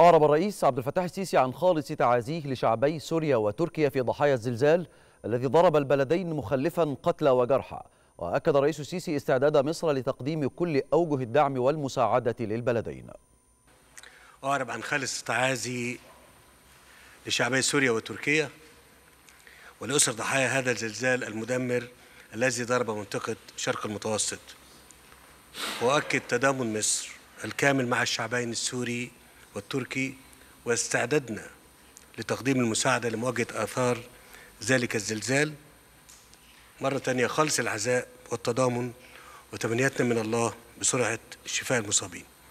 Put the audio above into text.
أعرب الرئيس عبد الفتاح السيسي عن خالص تعازيه لشعبي سوريا وتركيا في ضحايا الزلزال الذي ضرب البلدين مخلفا قتلى وجرحى وأكد الرئيس السيسي استعداد مصر لتقديم كل أوجه الدعم والمساعدة للبلدين أعرب عن خالص تعازي لشعبي سوريا وتركيا ولأسر ضحايا هذا الزلزال المدمر الذي ضرب منطقة شرق المتوسط وأكد تضامن مصر الكامل مع الشعبين السوري والتركي واستعددنا لتقديم المساعدة لمواجهة آثار ذلك الزلزال مرة تانية خالص العزاء والتضامن وتمنياتنا من الله بسرعة شفاء المصابين